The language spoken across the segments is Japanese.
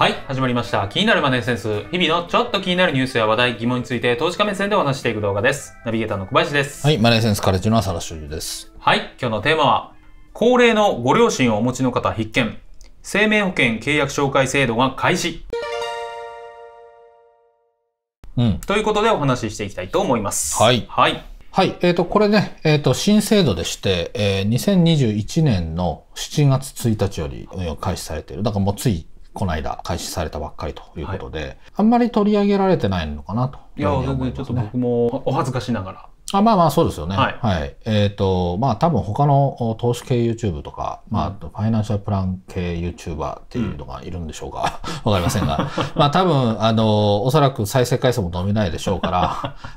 はい、始まりました。気になるマネーセンス。日々のちょっと気になるニュースや話題、疑問について投資家目線でお話していく動画です。ナビゲーターの小林です。はい、マネーセンスカレッジの浅田修です。はい、今日のテーマは、高齢のご両親をお持ちの方必見。生命保険契約紹介制度が開始。うん。ということでお話ししていきたいと思います。はい。はい。はい、えっ、ー、と、これね、えっ、ー、と、新制度でして、えー、2021年の7月1日より開始されている。だからもうついこの間開始されたばっかりということで、はい、あんまり取り上げられてないのかなとい,、や全然ちょっと僕もお恥ずかしながらあまあまあそうですよね。はい。はい、えっ、ー、と、まあ多分他の投資系 YouTube とか、まあ、あとファイナンシャルプラン系 YouTuber っていうのがいるんでしょうか。わかりませんが。まあ多分、あの、おそらく再生回数も伸びないでしょうから、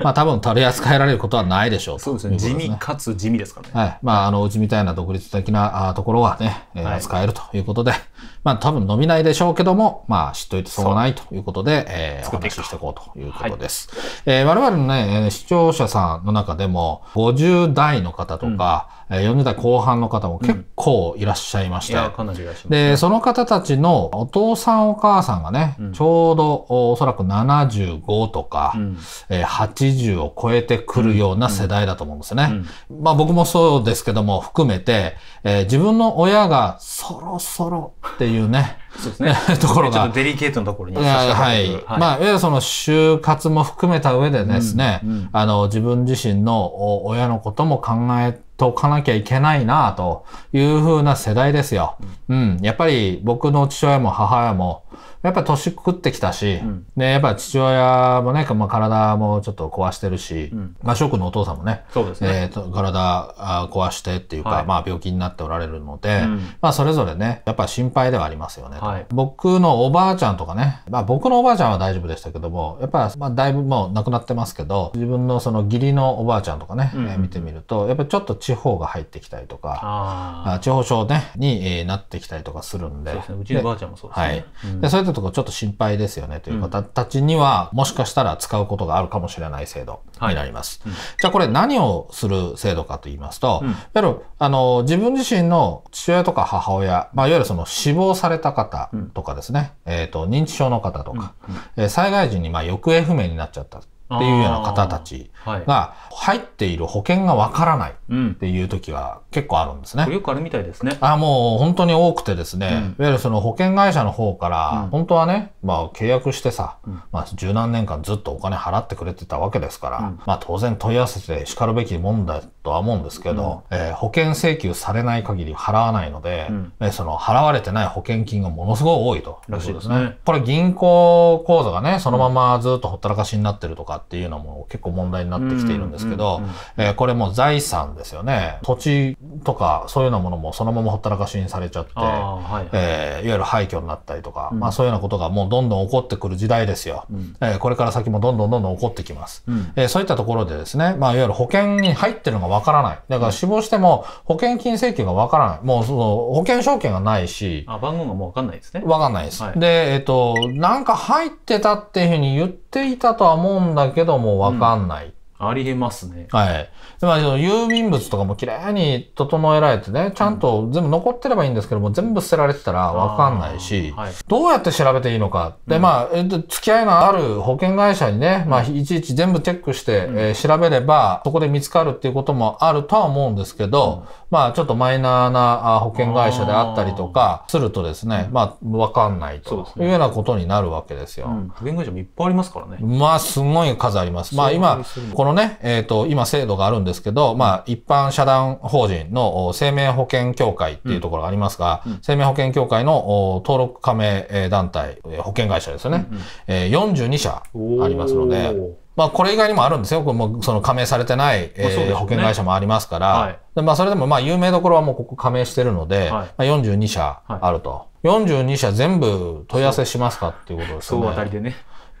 まあ多分取り扱えられることはないでしょうそうですね。地味かつ地味ですかね。はい。まああの、うちみたいな独立的なところはね、えー、扱えるということで、はい、まあ多分伸びないでしょうけども、まあ知っといて損はないということで、えー、お話ししていこうということです。はい、えー、我々のね、視聴者さんの中中でも、50代の方とか、うん、40代後半の方も結構いらっしゃいまして、うんね、で、その方たちのお父さんお母さんがね、うん、ちょうどおそらく75とか、うん、えー、80を超えてくるような世代だと思うんですよね。まあ僕もそうですけども含めて、えー、自分の親がそろそろっていうね、そうですね。ところが。ちょっとデリケートなところにはい。はい、まあ、いわゆるその就活も含めた上でですね、うんうん、あの、自分自身の親のことも考えておかなきゃいけないなというふうな世代ですよ。うん。やっぱり僕の父親も母親も、やっぱ年食ってきたし、うん、で、やっぱ父親もね、まあ、体もちょっと壊してるし、うん、まあ、翔くんのお父さんもね、そうですね。えー、体壊してっていうか、はい、まあ、病気になっておられるので、うん、まあ、それぞれね、やっぱ心配ではありますよね、はい、僕のおばあちゃんとかね、まあ、僕のおばあちゃんは大丈夫でしたけども、やっぱ、まあ、だいぶもう亡くなってますけど、自分のその義理のおばあちゃんとかね、うんえー、見てみると、やっぱちょっと地方が入ってきたりとか、ああ、地方症ね、に、えー、なってきたりとかするんで。そうですね。うちのおばあちゃんもそうですね。はい。でそれ人とかちょっと心配ですよねという方たちには、もしかしたら使うことがあるかもしれない制度になります。はい、じゃあこれ何をする制度かと言いますと、うん、いわゆるあの自分自身の父親とか母親、まあ、いわゆるその死亡された方とかですね、うん、えーと、と認知症の方とか、うんうん、災害時にまあ行方不明になっちゃったっていうような方たちが入っている保険がわからないっていう時は結構あるんですね。よくあるみたいですね。あもう本当に多くてですね、いわゆるその保険会社の方から、本当はね、まあ契約してさ、まあ十何年間ずっとお金払ってくれてたわけですから、まあ当然問い合わせて叱るべきもんだとは思うんですけど、え保険請求されない限り払わないので、その払われてない保険金がものすごい多いと。らしいですね。これ銀行口座がね、そのままずっとほったらかしになってるとか、っていうのも結構問題になってきているんですけど、えこれも財産ですよね。土地とかそういうようなものもそのままほったらかしにされちゃって、はい、えー、いわゆる廃墟になったりとか、うん、まあそういうようなことがもうどんどん起こってくる時代ですよ。うん、えー、これから先もどんどんどんどん起こってきます、うん、えー、そういったところでですね、まあいわゆる保険に入ってるのがわからない。だから死亡しても保険金請求がわからない。もうその保険証券がないし。あ、番号がもうわかんないですね。わかんないです。はい、で、えっ、と、なんか入ってたっていうふうに言っていたとは思うんだけど、けども分かんないありえますね。はい。つまり、郵便物とかも綺麗に整えられてね、ちゃんと全部残ってればいいんですけども、全部捨てられてたらわかんないし、どうやって調べていいのか。で、まあ、付き合いのある保険会社にね、まあ、いちいち全部チェックして、え調べれば、そこで見つかるっていうこともあるとは思うんですけど、まあ、ちょっとマイナーな保険会社であったりとかするとですね、まあ、わかんないというようなことになるわけですよ。保険会社もいっぱいありますからね。まあ、すごい数あります。まあ、今、こののね、えっ、ー、と、今制度があるんですけど、まあ、一般社団法人の生命保険協会っていうところがありますが、うん、生命保険協会の登録加盟団体、保険会社ですよね。うんうん、えー、42社ありますので、まあ、これ以外にもあるんですよ。もその加盟されてない、えーね、保険会社もありますから、はい、まあ、それでもまあ、有名どころはもうここ加盟してるので、はい、まあ、42社あると。はい42社全部問い合わせしますかっていうことですね。総当たりでね。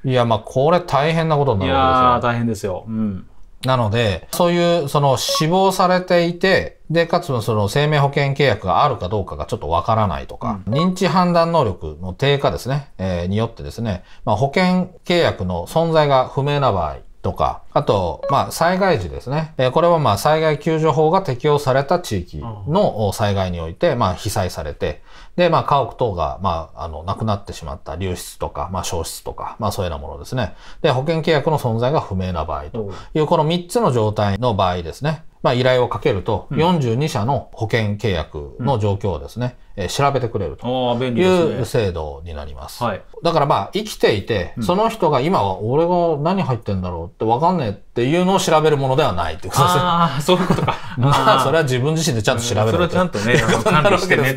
いや、まあ、これ大変なことになるわけですよ。大変ですよ。うん。なので、そういう、その、死亡されていて、で、かつ、その、生命保険契約があるかどうかがちょっとわからないとか、うん、認知判断能力の低下ですね、えー、によってですね、まあ、保険契約の存在が不明な場合、とか、あと、まあ、災害時ですね。えー、これはまあ、災害救助法が適用された地域の災害において、まあ、被災されて、で、まあ、家屋等が、まあ、あの、なくなってしまった流出とか、まあ、消失とか、まあ、そういうようなものですね。で、保険契約の存在が不明な場合という、この3つの状態の場合ですね。まあ、依頼をかけると、42社の保険契約の状況をですね、うんえ調べてくれるという制度になります。すねはい、だからまあ生きていて、その人が今俺が何入ってんだろうって分かんねえっていうのを調べるものではないってことですああ、そういうことか。まあそれは自分自身でちゃんと調べる、うん。それはちゃんとね、管理しけど、ね、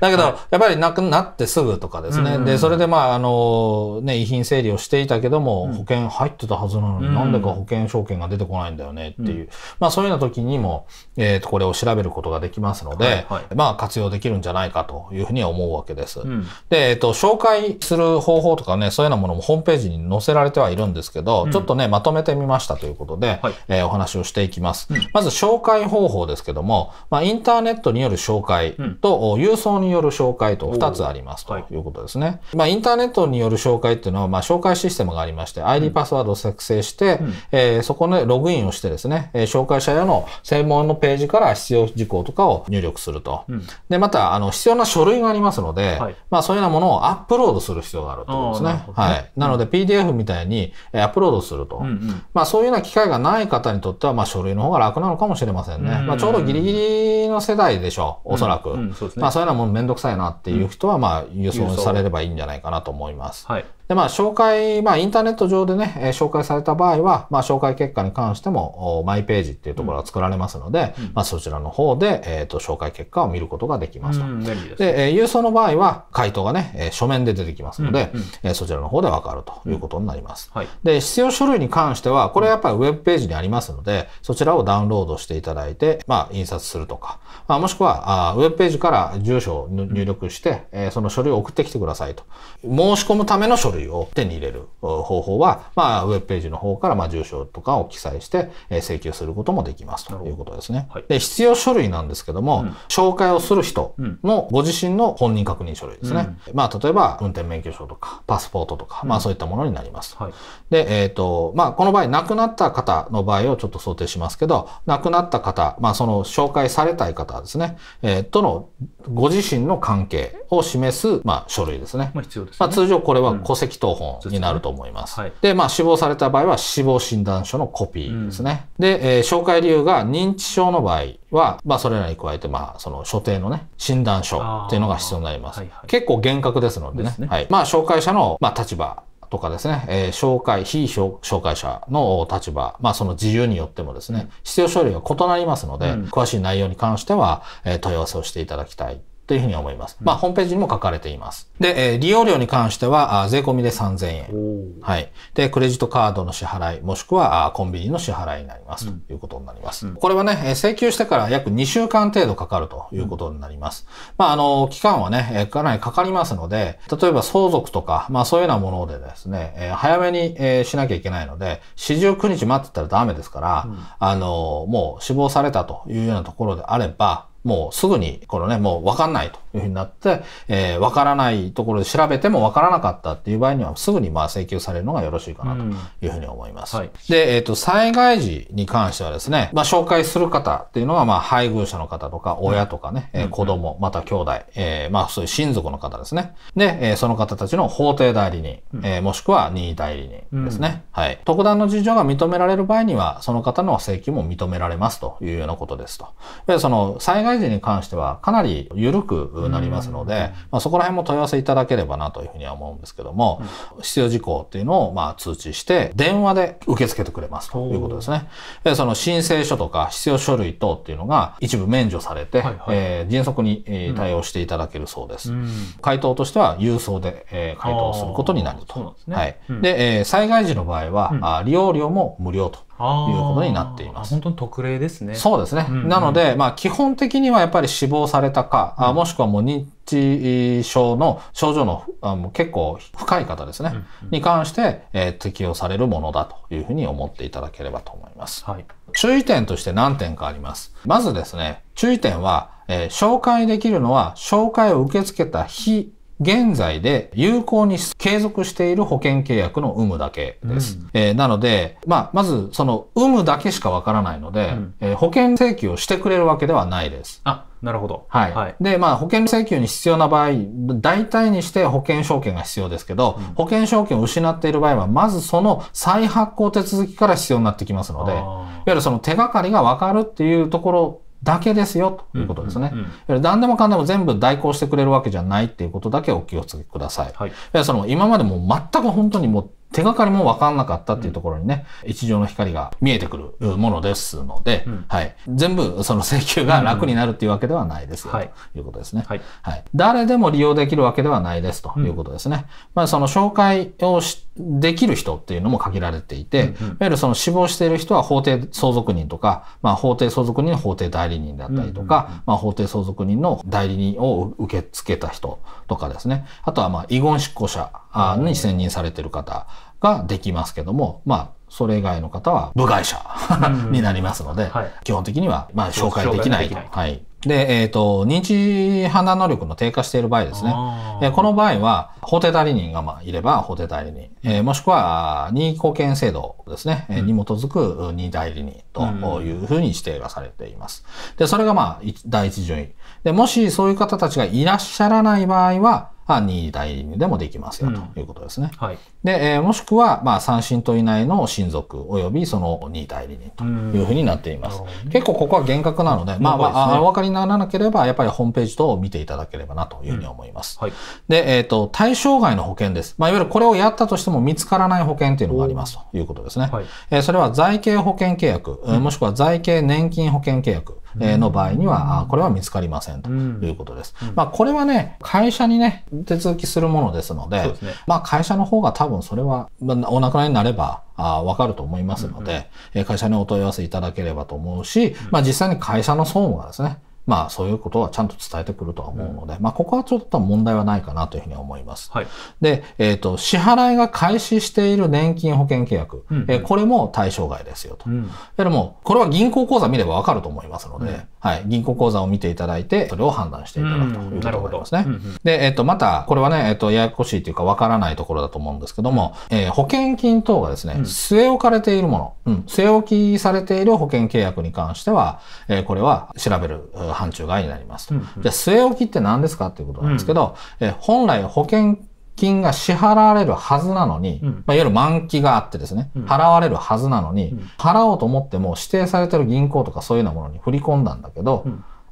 だけど、はい、やっぱりなくなってすぐとかですね。うんうん、で、それでまああの、ね、遺品整理をしていたけども、保険入ってたはずなのに、なんでか保険証券が出てこないんだよねっていう。まあそういうような時にも、えっ、ー、と、これを調べることができますので、はいはい、まあ活用できるんじゃないかというふうに思うわけです。うん、で、えっと、紹介する方法とかね、そういうようなものもホームページに載せられてはいるんですけど、うん、ちょっとね、まとめてみましたということで、はい、えー、お話をしていきます。うん、まず、紹介方法ですけども、まあ、インターネットによる紹介と、郵送による紹介と2つありますということですね。まあ、インターネットによる紹介っていうのは、まあ、紹介システムがありまして、ID パスワードを作成して、えー、そこでログインをしてですね、紹介者用の専門のページから必要事項とかを入力すると。で、また、あの、必要な書類がありますので、はい、まあそういうようなものをアップロードする必要があると思うんですね。はい。なので PDF みたいにアップロードすると。うんうん、まあそういうような機会がない方にとっては、まあ書類の方が楽なのかもしれませんね。まあちょうどギリギリの世代でしょう、おそらく。そうまあそういうようなものめんどくさいなっていう人は、まあ輸送されればいいんじゃないかなと思います。はい。で、まあ、紹介、まあ、インターネット上でね、え紹介された場合は、まあ、紹介結果に関しても、マイページっていうところが作られますので、うん、まあ、そちらの方で、えっ、ー、と、紹介結果を見ることができますと。うん、でで、えー、郵送の場合は、回答がね、え書面で出てきますので、え、うん、そちらの方でわかるということになります。はい、で、必要書類に関しては、これはやっぱりウェブページにありますので、そちらをダウンロードしていただいて、まあ、印刷するとか、まあ、もしくは、あウェブページから住所を入力して、えその書類を送ってきてくださいと。申し込むための書類類を手に入れる方法は、まあ、ウェブページの方から、まあ、住所とかを記載して、え請求することもできますということですね。はい、で必要書類なんですけども、うん、紹介をする人のご自身の本人確認書類ですね。うん、まあ、例えば、運転免許証とか、パスポートとか、まあ、そういったものになります。はい、で、えっ、ー、と、まあ、この場合、亡くなった方の場合をちょっと想定しますけど、亡くなった方、まあ、その紹介されたい方ですね、えー、とのご自身の関係を示す、まあ、書類ですね。まあ、必要です、ね、まあ、通常これは戸籍適当本になると思います。で、ねはい、まあ、死亡された場合は死亡診断書のコピーですね。うん、で、えー、紹介理由が認知症の場合は、まあ、それらに加えて、まあ、その所定のね、診断書っていうのが必要になります。はいはい、結構厳格ですのでね。でねはい。まあ、紹介者の、まあ、立場とかですね、えー、紹介、非紹介者の立場、まあその自由によってもですね、必要書類が異なりますので、うん、詳しい内容に関しては、えー、問い合わせをしていただきたいというふうに思います。まあ、ホームページにも書かれています。で、えー、利用料に関しては、あ税込みで3000円。はい。で、クレジットカードの支払い、もしくはあコンビニの支払いになります。ということになります。うん、これはね、請求してから約2週間程度かかるということになります。うん、まあ、あの、期間はね、かなりかかりますので、例えば相続とか、まあ、そういうようなものでですね、えー、早めに、えー、しなきゃいけないので、四十九日待ってたらダメですから、うん、あの、もう死亡されたというようなところであれば、もうすぐに、このね、もうわかんないと。いうふうになって、えー、わからないところで調べてもわからなかったっていう場合には、すぐにまあ請求されるのがよろしいかなというふうに思います。うんはい、で、えっ、ー、と、災害時に関してはですね、まあ、紹介する方っていうのは、まあ、配偶者の方とか、親とかね、うん、えー、子供、また兄弟、えー、まあ、そういう親族の方ですね。で、えー、その方たちの法定代理人、うん、えー、もしくは任意代理人ですね、うん、はい。特段の事情が認められる場合には、その方の請求も認められますというようなことですと。で、その災害時に関しては、かなり緩くになりますので、まあ、そこら辺も問い合わせいただければなというふうには思うんですけども、必要事項っていうのをまあ通知して電話で受け付けてくれますということですね。でその申請書とか必要書類等っていうのが一部免除されて、はいはい、えー、迅速に対応していただけるそうです。うん、回答としては郵送で、え回答することになると。うですね。はい。うん、で、えー、災害時の場合は、うん、利用料も無料ということになっています。本当に特例ですね。そうですね。うんうん、なので、まあ、基本的にはやっぱり死亡されたか、うん、もしくはもう認知症の症状のあの結構深い方ですね、うんうん、に関して、えー、適用されるものだというふうに思っていただければと思います。はい、注意点として何点かあります。まずですね、注意点は、えー、紹介できるのは、紹介を受け付けた日現在で有効に継続している保険契約の有無だけです。うん、えー、なので、まあ、まずその有無だけしかわからないので、うん、えー、保険請求をしてくれるわけではないです。あなるほど。はい。はい、で、まあ、保険請求に必要な場合、大体にして保険証券が必要ですけど、うん、保険証券を失っている場合は、まずその再発行手続きから必要になってきますので、いわゆるその手がかりがわかるっていうところだけですよということですね。何でもかんでも全部代行してくれるわけじゃないっていうことだけお気をつけください。はい、その今までも全く本当にもう手がかりも分かんなかったっていうところにね、一条の光が見えてくるものですので、はい。全部その請求が楽になるっていうわけではないですよ、ということですね、はい、はい。誰でも利用できるわけではないですということですね。まあその紹介をできる人っていうのも限られていて、いわゆるその死亡している人は法定相続人とか、まあ法定相続人法廷代理人だったりとか、まあ法定相続人の代理人を受け付けた人とかですね。あとはまあ遺言執行者に選任されてる方ができますけども、まあ、それ以外の方は部外者になりますので、はい、基本的には、まあ、紹介できないと。はい。で、えっ、ー、と、認知判断能力の低下している場合ですね。えー、この場合は、法定代理人がまあいれば法定代理人、えー、もしくは任意貢献制度ですね、うん、に基づく任意代理人というふうに指定がされています。で、それがまあ第一順位。で、もしそういう方たちがいらっしゃらない場合は、まあ、2大リーグでもできますよということですね。うんはい、で、えー、もしくは、まあ、三親等以内の親族及びその2代理人というふうになっています。うん、結構ここは厳格なので、うん、まあ、まあ、お分かりにならなければ、やっぱりホームページ等を見ていただければなというふうに思います。はい、で、えっ、ー、と、対象外の保険です。まあ、いわゆるこれをやったとしても見つからない保険というのがありますということですね。はい、えー、それは財形保険契約、もしくは財形年金保険契約、の場合には、これは見つかりませんということです。まあ、これはね、会社にね、手続きするものですので、まあ、会社の方が多分それは、お亡くなりになれば、あ分かると思いますので、会社にお問い合わせいただければと思うし、まあ、実際に会社の損はですね、まあそういうことはちゃんと伝えてくるとは思うので、うん、まあここはちょっと問題はないかなというふうに思います。はい、で、えっ、ー、と、支払いが開始している年金保険契約、うん、えー、これも対象外ですよと。うん、でも、これは銀行口座見ればわかると思いますので、はい、銀行口座を見ていただいて、それを判断していただくということになりますね。うんうん、で、えっと、また、これはね、えっと、ややこしいというか、わからないところだと思うんですけども、えー、保険金等がですね、据え置かれているもの、うん、据え置きされている保険契約に関しては、えー、これは調べる範疇外になりますうんうん、じゃあ、据え置きって何ですかっていうことなんですけど、えー、本来保険金が支払われるはずなのに、うん、まあ、いわゆる満期があってですね、うん、払われるはずなのに、うん、払おうと思っても指定されてる銀行とかそういうようなものに振り込んだんだけど、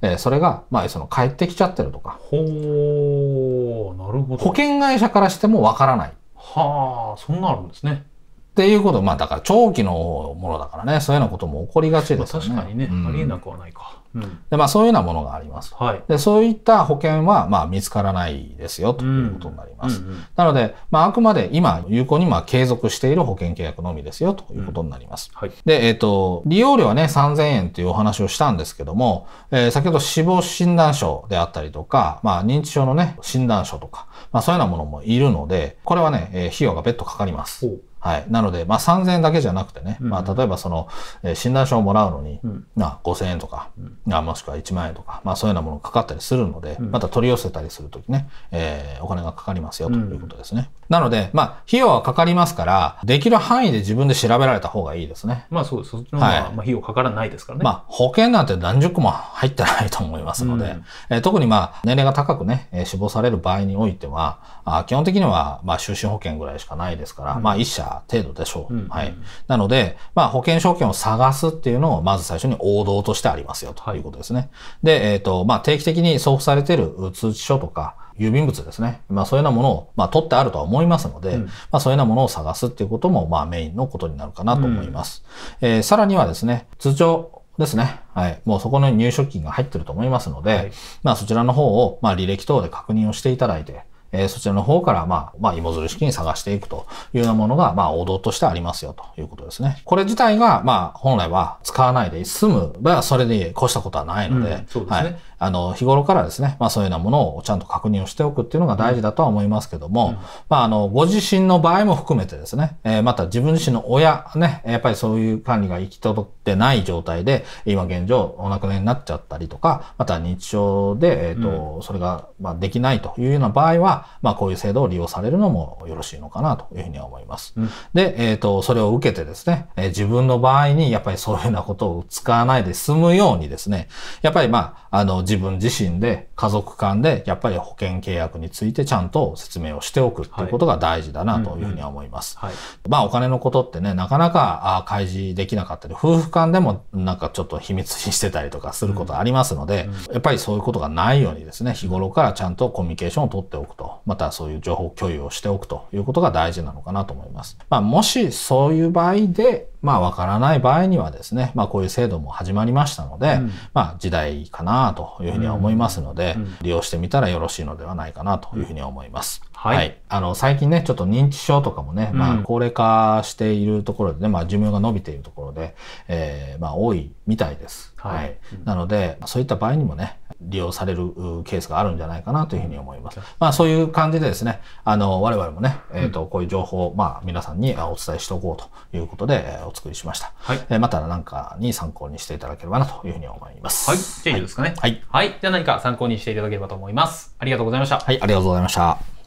えー、それが、まあ、その返ってきちゃってるとか。ほー、なるほど。保険会社からしてもわからない。はあ、そんなあるんですね。っていうこと、まあだから長期のものだからね、そういうようなことも起こりがちですよね。確かにね、うん、ありえなくはないか。うん、でまあそういうようなものがあります。はい、でそういった保険はまあ見つからないですよということになります。うんうんうん、なので、まあ、あくまで今有効にまあ継続している保険契約のみですよということになります。はい、で、えっ、ー、と、利用料はね3000円というお話をしたんですけども、えー、先ほど死亡診断書であったりとか、まあ、認知症のね診断書とか、まあ、そういうようなものもいるので、これはね、えー、費用が別途かかります。はい。なので、まあ、3000円だけじゃなくてね、うん、まあ、例えばその、えー、診断書をもらうのに、うん、5000円とか、うん、もしくは1万円とか、まあ、そういうようなものがかかったりするので、うん、また取り寄せたりするときね、えー、お金がかかりますよということですね。なので、まあ、費用はかかりますから、できる範囲で自分で調べられた方がいいですね。まあそうです。そっちの方が、はい、まあ、費用かからないですからね。まあ、保険なんて何十個も入ってないと思いますので、うん、え特にまあ、年齢が高くね、えー、死亡される場合においては、あ基本的には、まあ、就寝保険ぐらいしかないですから、うん、まあ、一社程度でしょう。うん、はい。なので、まあ、保険証券を探すっていうのを、まず最初に王道としてありますよ、ということですね。はい、で、えっ、ー、と、まあ、定期的に送付されている通知書とか、郵便物ですね。まあそういうようなものを、まあ取ってあるとは思いますので、うん、まあそういうようなものを探すっていうことも、まあメインのことになるかなと思います。うん、えー、さらにはですね、通帳ですね。はい。もうそこの入所金が入ってると思いますので、はい、まあそちらの方を、まあ履歴等で確認をしていただいて、えー、そちらの方から、まあ、まあ、芋づる式に探していくというようなものが、まあ、王道としてありますよということですね。これ自体が、まあ、本来は使わないで済む場合は、それで越したことはないので、うん、そうですね。はいあの、日頃からですね、まあそういうようなものをちゃんと確認をしておくっていうのが大事だとは思いますけども、うん、まああの、ご自身の場合も含めてですね、えー、また自分自身の親、ね、やっぱりそういう管理が行き届ってない状態で、今現状お亡くなりになっちゃったりとか、また日常で、えっ、ー、と、それが、まあ、できないというような場合は、まあこういう制度を利用されるのもよろしいのかなというふうには思います。うん、で、えっ、ー、と、それを受けてですね、え自分の場合にやっぱりそういうようなことを使わないで済むようにですね、やっぱりまあ、あの、自分自身で家族間でやっぱり保険契約についてちゃんと説明をしておくっていうことが大事だなというふうに思います。はいうんうんはい、まあお金のことってね、なかなかあ開示できなかったり、夫婦間でもなんかちょっと秘密にしてたりとかすることありますので、うんうん、やっぱりそういうことがないようにですね、日頃からちゃんとコミュニケーションを取っておくと、またそういう情報共有をしておくということが大事なのかなと思います。まあもしそういう場合で、まあ、わからない場合にはですね、まあ、こういう制度も始まりましたので、うん、まあ、時代かなというふうには思いますので、うんうん、利用してみたらよろしいのではないかなというふうに思います。はい、はい、あの最近ねちょっと認知症とかもね、まあ、高齢化しているところでね、まあ、寿命が伸びているところで、えー、まあ、多いみたいです、はい、なのでそういった場合にもね利用されるケースがあるんじゃないかなというふうに思います、うん、まあ、そういう感じでですねあの我々もね、えーと、こういう情報を、まあ、皆さんにお伝えしておこうということで、えお作りしました、はい、えー、また何かに参考にしていただければなというふうに思いますはい以上ですかねはい、はい、じゃあ何か参考にしていただければと思いますありがとうございましたはいありがとうございました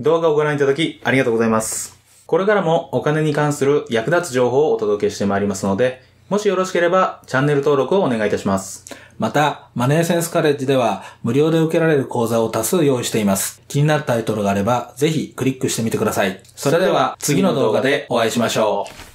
動画をご覧いただきありがとうございます。これからもお金に関する役立つ情報をお届けしてまいりますので、もしよろしければチャンネル登録をお願いいたします。また、マネーセンスカレッジでは無料で受けられる講座を多数用意しています。気になるタイトルがあれば、ぜひクリックしてみてください。それでは次の動画でお会いしましょう。